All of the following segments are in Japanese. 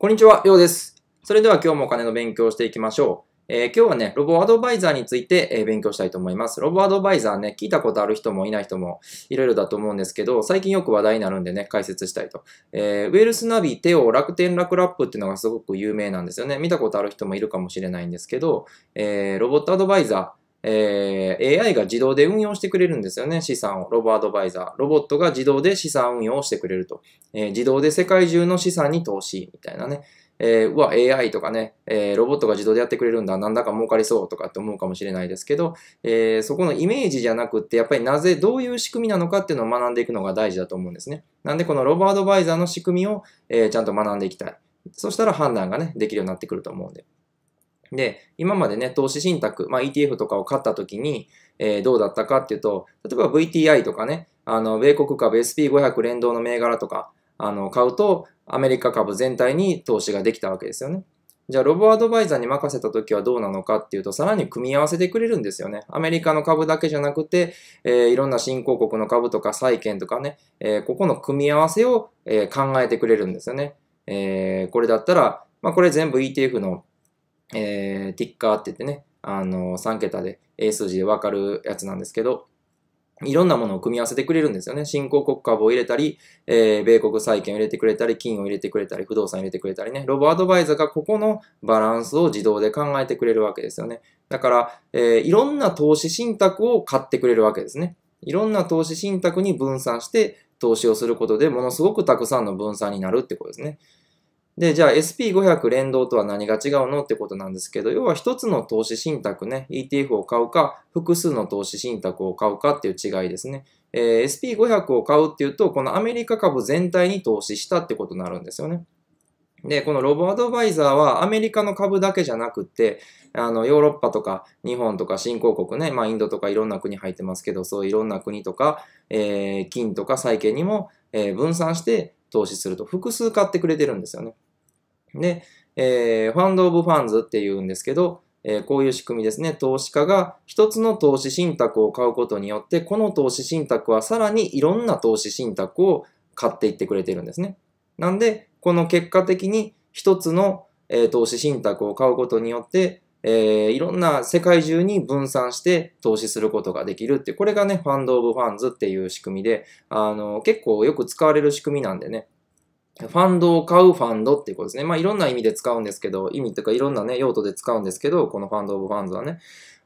こんにちは、ようです。それでは今日もお金の勉強をしていきましょう。えー、今日はね、ロボアドバイザーについて、え勉強したいと思います。ロボアドバイザーね、聞いたことある人もいない人もいろいろだと思うんですけど、最近よく話題になるんでね、解説したいと。えー、ウェルスナビ、テオ、楽天楽ラップっていうのがすごく有名なんですよね。見たことある人もいるかもしれないんですけど、えー、ロボットアドバイザー、えー、AI が自動で運用してくれるんですよね、資産を。ロボアドバイザー。ロボットが自動で資産運用をしてくれると。えー、自動で世界中の資産に投資、みたいなね。えー、うわ、AI とかね、えー、ロボットが自動でやってくれるんだ、なんだか儲かりそうとかって思うかもしれないですけど、えー、そこのイメージじゃなくって、やっぱりなぜ、どういう仕組みなのかっていうのを学んでいくのが大事だと思うんですね。なんで、このロボアドバイザーの仕組みを、えちゃんと学んでいきたい。そしたら判断がね、できるようになってくると思うんで。で、今までね、投資信託、まあ、ETF とかを買った時に、えー、どうだったかっていうと、例えば VTI とかね、あの、米国株 SP500 連動の銘柄とか、あの、買うと、アメリカ株全体に投資ができたわけですよね。じゃあ、ロボアドバイザーに任せた時はどうなのかっていうと、さらに組み合わせてくれるんですよね。アメリカの株だけじゃなくて、えー、いろんな新興国の株とか債券とかね、えー、ここの組み合わせを、え考えてくれるんですよね。えこれだったら、まあ、これ全部 ETF のえー、ティッカーって言ってね、あの、3桁で、英数字でわかるやつなんですけど、いろんなものを組み合わせてくれるんですよね。新興国株を入れたり、えー、米国債券を入れてくれたり、金を入れてくれたり、不動産入れてくれたりね。ロボアドバイザーがここのバランスを自動で考えてくれるわけですよね。だから、えー、いろんな投資信託を買ってくれるわけですね。いろんな投資信託に分散して投資をすることでものすごくたくさんの分散になるってことですね。で、じゃあ SP500 連動とは何が違うのってことなんですけど、要は一つの投資信託ね、ETF を買うか、複数の投資信託を買うかっていう違いですね。えー、SP500 を買うっていうと、このアメリカ株全体に投資したってことになるんですよね。で、このロボアドバイザーはアメリカの株だけじゃなくて、あの、ヨーロッパとか日本とか新興国ね、まあインドとかいろんな国入ってますけど、そういろんな国とか、えー、金とか債券にも、えー、分散して投資すると複数買ってくれてるんですよね。で、えー、ファンド・オブ・ファンズっていうんですけど、えー、こういう仕組みですね。投資家が一つの投資信託を買うことによって、この投資信託はさらにいろんな投資信託を買っていってくれてるんですね。なんで、この結果的に一つの、えー、投資信託を買うことによって、えー、いろんな世界中に分散して投資することができるって、これがね、ファンド・オブ・ファンズっていう仕組みで、あの、結構よく使われる仕組みなんでね、ファンドを買うファンドっていうことですね。まあいろんな意味で使うんですけど、意味というかいろんなね、用途で使うんですけど、このファンドオブファンドはね。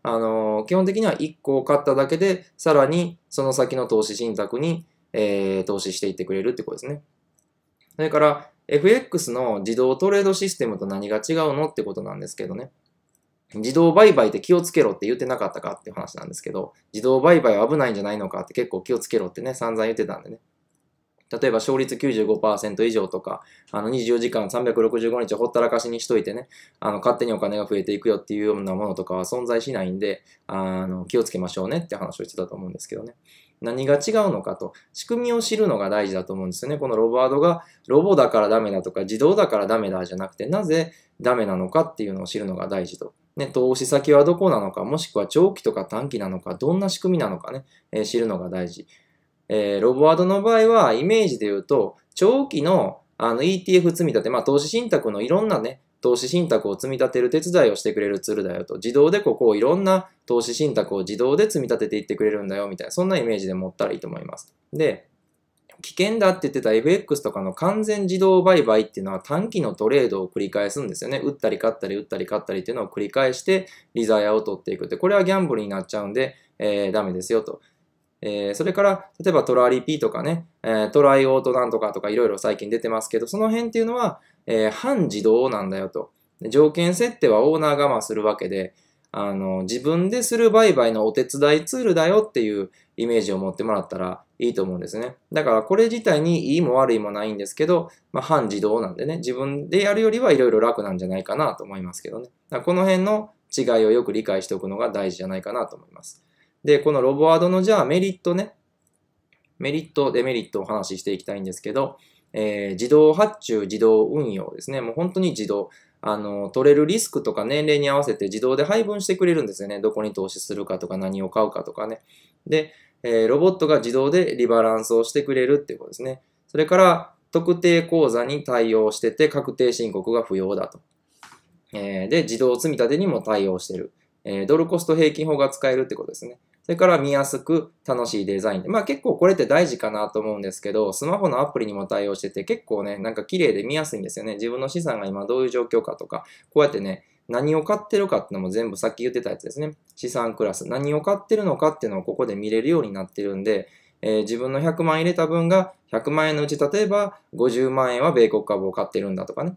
あの、基本的には1個買っただけで、さらにその先の投資信託に、えー、投資していってくれるってことですね。それから、FX の自動トレードシステムと何が違うのってことなんですけどね。自動売買って気をつけろって言ってなかったかっていう話なんですけど、自動売買は危ないんじゃないのかって結構気をつけろってね、散々言ってたんでね。例えば勝率95%以上とか、あの24時間365日ほったらかしにしといてね、あの勝手にお金が増えていくよっていうようなものとかは存在しないんで、あの気をつけましょうねって話をしてたと思うんですけどね。何が違うのかと、仕組みを知るのが大事だと思うんですよね。このロボードがロボだからダメだとか自動だからダメだじゃなくて、なぜダメなのかっていうのを知るのが大事とね、投資先はどこなのか、もしくは長期とか短期なのか、どんな仕組みなのかね、えー、知るのが大事。えー、ロボワードの場合は、イメージで言うと、長期のあの ETF 積み立て、まあ、投資信託のいろんなね、投資信託を積み立てる手伝いをしてくれるツールだよと、自動でここをいろんな投資信託を自動で積み立てていってくれるんだよみたいな、そんなイメージで持ったらいいと思います。で、危険だって言ってた FX とかの完全自動売買っていうのは短期のトレードを繰り返すんですよね。売ったり買ったり売ったり買ったりっていうのを繰り返してリザヤを取っていくって、これはギャンブルになっちゃうんで、えー、ダメですよと。えー、それから、例えばトラリピとかね、えー、トライオートなんとかとかいろいろ最近出てますけど、その辺っていうのは、えー、半自動なんだよと。条件設定はオーナーがまあするわけで、あの、自分でする売買のお手伝いツールだよっていうイメージを持ってもらったらいいと思うんですね。だからこれ自体にいいも悪いもないんですけど、まあ半自動なんでね、自分でやるよりはいろいろ楽なんじゃないかなと思いますけどね。この辺の違いをよく理解しておくのが大事じゃないかなと思います。で、このロボアドのじゃあメリットね、メリット、デメリットをお話ししていきたいんですけど、えー、自動発注、自動運用ですね。もう本当に自動。あの、取れるリスクとか年齢に合わせて自動で配分してくれるんですよね。どこに投資するかとか何を買うかとかね。で、えー、ロボットが自動でリバランスをしてくれるっていうことですね。それから、特定口座に対応してて確定申告が不要だと。えー、で、自動積立にも対応してる。えドルコスト平均法が使えるってことですね。それから見やすく楽しいデザイン。まあ結構これって大事かなと思うんですけど、スマホのアプリにも対応してて結構ね、なんか綺麗で見やすいんですよね。自分の資産が今どういう状況かとか、こうやってね、何を買ってるかっていうのも全部さっき言ってたやつですね。資産クラス。何を買ってるのかっていうのをここで見れるようになってるんで、えー、自分の100万入れた分が100万円のうち例えば50万円は米国株を買ってるんだとかね。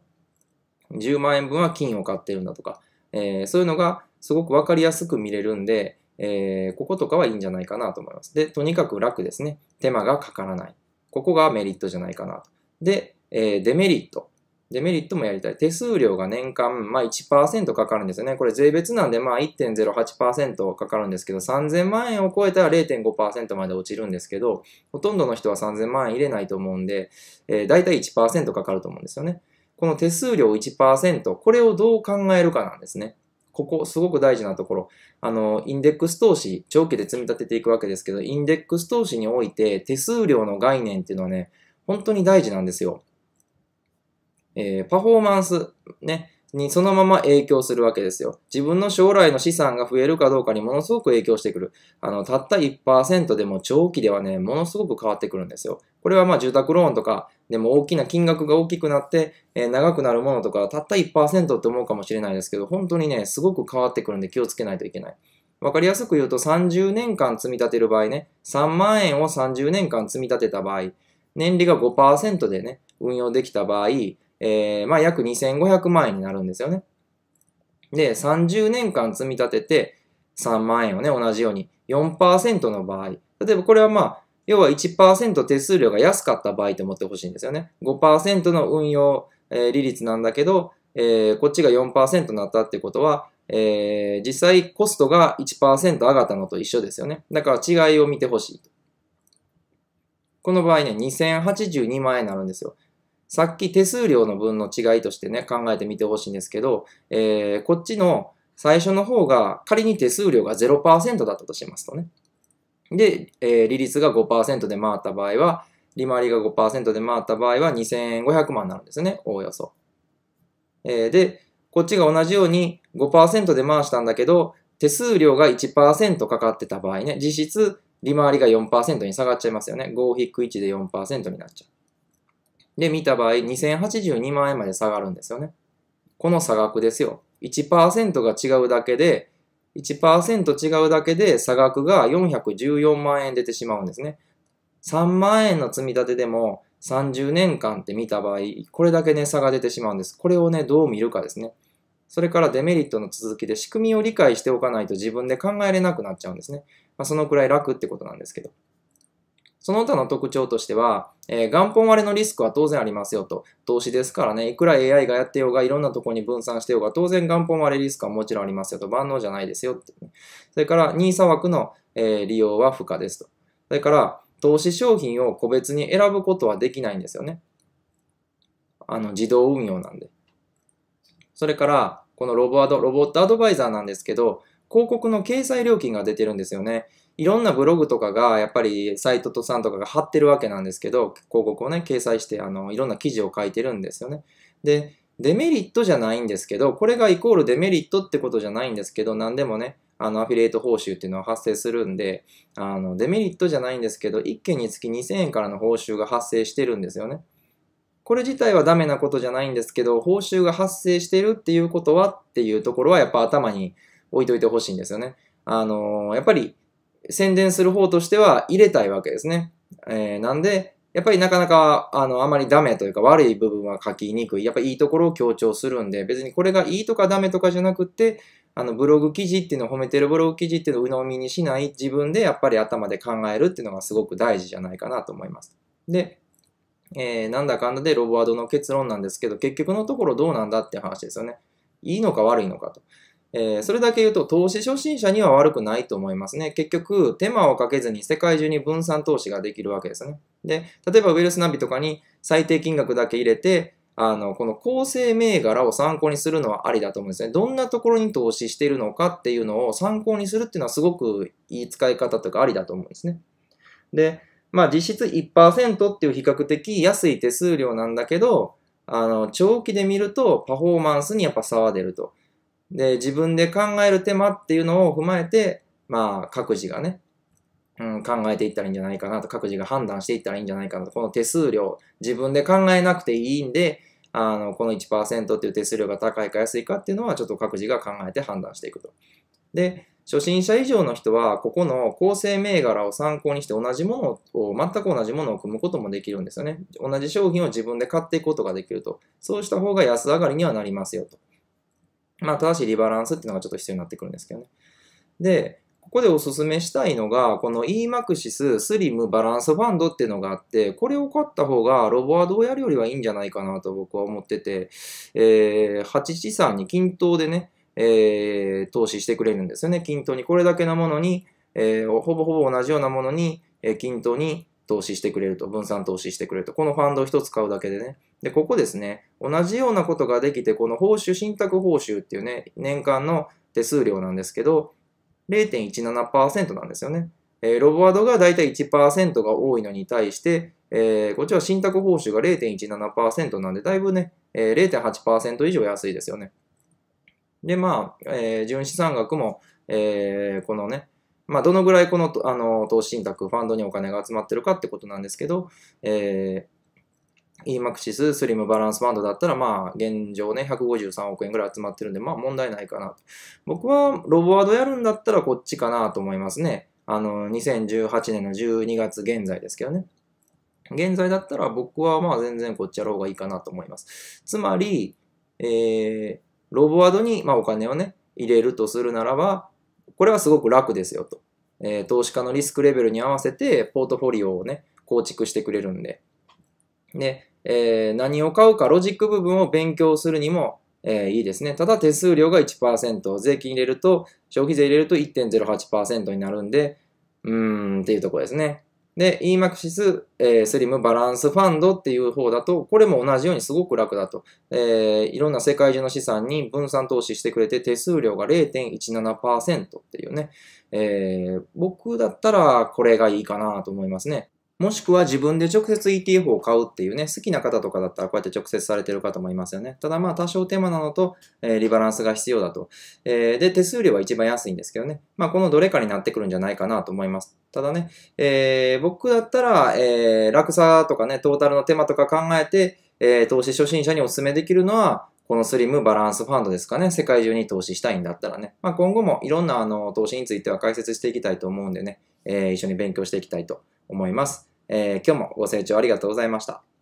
10万円分は金を買ってるんだとか。えー、そういうのがすごくわかりやすく見れるんで、えー、こことかはいいんじゃないかなと思います。で、とにかく楽ですね。手間がかからない。ここがメリットじゃないかなと。で、えー、デメリット。デメリットもやりたい。手数料が年間、まあ、1%かかるんですよね。これ税別なんで、まあ、1.08%かかるんですけど、3000万円を超えたら0.5%まで落ちるんですけど、ほとんどの人は3000万円入れないと思うんで、えー、大体1%かかると思うんですよね。この手数料1%、これをどう考えるかなんですね。ここすごく大事なところ。あの、インデックス投資、長期で積み立てていくわけですけど、インデックス投資において手数料の概念っていうのはね、本当に大事なんですよ。えー、パフォーマンス、ね、にそのまま影響するわけですよ。自分の将来の資産が増えるかどうかにものすごく影響してくる。あの、たった1%でも長期ではね、ものすごく変わってくるんですよ。これはまあ住宅ローンとかでも大きな金額が大きくなって、えー、長くなるものとか、たった1%って思うかもしれないですけど、本当にね、すごく変わってくるんで気をつけないといけない。わかりやすく言うと30年間積み立てる場合ね、3万円を30年間積み立てた場合、年利が5%でね、運用できた場合、えー、まあ、約2500万円になるんですよね。で、30年間積み立てて3万円をね、同じように4%の場合。例えばこれはまあ、要は1%手数料が安かった場合と思ってほしいんですよね。5%の運用、えー、利率なんだけど、えー、こっちが4%になったってことは、えー、実際コストが1%上がったのと一緒ですよね。だから違いを見てほしい。この場合ね、2082万円になるんですよ。さっき手数料の分の違いとしてね、考えてみてほしいんですけど、えー、こっちの最初の方が仮に手数料が0%だったとしますとね。で、えー、利率が5%で回った場合は、利回りが5%で回った場合は2500万になるんですね、おおよそ。えー、で、こっちが同じように5%で回したんだけど、手数料が1%かかってた場合ね、実質利回りが4%に下がっちゃいますよね。5-1で4%になっちゃう。で見た場合、2082万円まで下がるんですよね。この差額ですよ。1%が違うだけで、1%違うだけで差額が414万円出てしまうんですね。3万円の積み立てでも30年間って見た場合、これだけね、差が出てしまうんです。これをね、どう見るかですね。それからデメリットの続きで仕組みを理解しておかないと自分で考えれなくなっちゃうんですね。まあ、そのくらい楽ってことなんですけど。その他の特徴としては、えー、元本割れのリスクは当然ありますよと。投資ですからね、いくら AI がやってようが、いろんなとこに分散してようが、当然元本割れリスクはもちろんありますよと。万能じゃないですよって、ね。それから、NISA 枠の、えー、利用は不可ですと。それから、投資商品を個別に選ぶことはできないんですよね。あの、自動運用なんで。それから、このロボアド、ロボットアドバイザーなんですけど、広告の掲載料金が出てるんですよね。いろんなブログとかが、やっぱりサイトとさんとかが貼ってるわけなんですけど、広告をね、掲載して、あの、いろんな記事を書いてるんですよね。で、デメリットじゃないんですけど、これがイコールデメリットってことじゃないんですけど、何でもね、あの、アフィリエイト報酬っていうのは発生するんで、あの、デメリットじゃないんですけど、1件につき2000円からの報酬が発生してるんですよね。これ自体はダメなことじゃないんですけど、報酬が発生してるっていうことはっていうところはやっぱ頭に置いといてほしいんですよね。あのやっぱり宣伝する方としては入れたいわけですね。えー、なんで、やっぱりなかなか、あの、あまりダメというか悪い部分は書きにくい。やっぱいいところを強調するんで、別にこれがいいとかダメとかじゃなくて、あの、ブログ記事っていうのを褒めてるブログ記事っていうのを鵜呑みにしない、自分でやっぱり頭で考えるっていうのがすごく大事じゃないかなと思います。で、えー、なんだかんだでロボアドの結論なんですけど、結局のところどうなんだって話ですよね。いいのか悪いのかと。えー、それだけ言うと投資初心者には悪くないと思いますね。結局、手間をかけずに世界中に分散投資ができるわけですね。で、例えばウイルスナビとかに最低金額だけ入れて、あの、この構成銘柄を参考にするのはありだと思うんですね。どんなところに投資しているのかっていうのを参考にするっていうのはすごくいい使い方というかありだと思うんですね。で、まあ実質1%っていう比較的安い手数料なんだけど、あの、長期で見るとパフォーマンスにやっぱ差は出ると。で、自分で考える手間っていうのを踏まえて、まあ、各自がね、うん、考えていったらいいんじゃないかなと、各自が判断していったらいいんじゃないかなと、この手数料、自分で考えなくていいんで、あの、この1%っていう手数料が高いか安いかっていうのは、ちょっと各自が考えて判断していくと。で、初心者以上の人は、ここの構成銘柄を参考にして同じものを、全く同じものを組むこともできるんですよね。同じ商品を自分で買っていくことができると。そうした方が安上がりにはなりますよと。まあ、正しいリバランスっていうのがちょっと必要になってくるんですけどね。で、ここでおすすめしたいのが、この EMAXIS SLIM バランスバンドっていうのがあって、これを買った方がロボアドをやるよりはいいんじゃないかなと僕は思ってて、えー、8資産に均等でね、えー、投資してくれるんですよね。均等にこれだけのものに、えー、ほぼほぼ同じようなものに、え均等に投資してくれると、分散投資してくれると、このファンドを1つ買うだけでね。で、ここですね、同じようなことができて、この報酬、信託報酬っていうね、年間の手数料なんですけど、0.17%なんですよね。えー、ロボワードがだいたい1%が多いのに対して、えー、こっちは信託報酬が0.17%なんで、だいぶね、えー、0.8%以上安いですよね。で、まあ、えー、純資産額も、えー、このね、まあ、どのぐらいこのあの投資信託、ファンドにお金が集まってるかってことなんですけど、えー、EMAXIS スリムバランスファンドだったら、まあ、現状ね、153億円ぐらい集まってるんで、まあ、問題ないかな。僕は、ロボワードやるんだったらこっちかなと思いますね。あの、2018年の12月現在ですけどね。現在だったら僕はまあ全然こっちやろうがいいかなと思います。つまり、えー、ロボワードにまあお金をね、入れるとするならば、これはすごく楽ですよと。えー、投資家のリスクレベルに合わせてポートフォリオをね、構築してくれるんで。で、えー、何を買うかロジック部分を勉強するにも、えー、いいですね。ただ手数料が1%、税金入れると、消費税入れると1.08%になるんで、うーんっていうところですね。で、EMAXIS、えー、スリムバランスファンドっていう方だと、これも同じようにすごく楽だと。えー、いろんな世界中の資産に分散投資してくれて、手数料が0.17%っていうね。えー、僕だったらこれがいいかなと思いますね。もしくは自分で直接 ETF を買うっていうね、好きな方とかだったらこうやって直接されてる方もいますよね。ただまあ多少手間なのと、えー、リバランスが必要だと、えー、で、手数料は一番安いんですけどね。まあこのどれかになってくるんじゃないかなと思います。ただね、えー、僕だったら、えー、落差とかね、トータルの手間とか考えて、えー、投資初心者にお勧めできるのは、このスリムバランスファンドですかね、世界中に投資したいんだったらね、まあ、今後もいろんなあの投資については解説していきたいと思うんでね、えー、一緒に勉強していきたいと思います。えー、今日もご清聴ありがとうございました。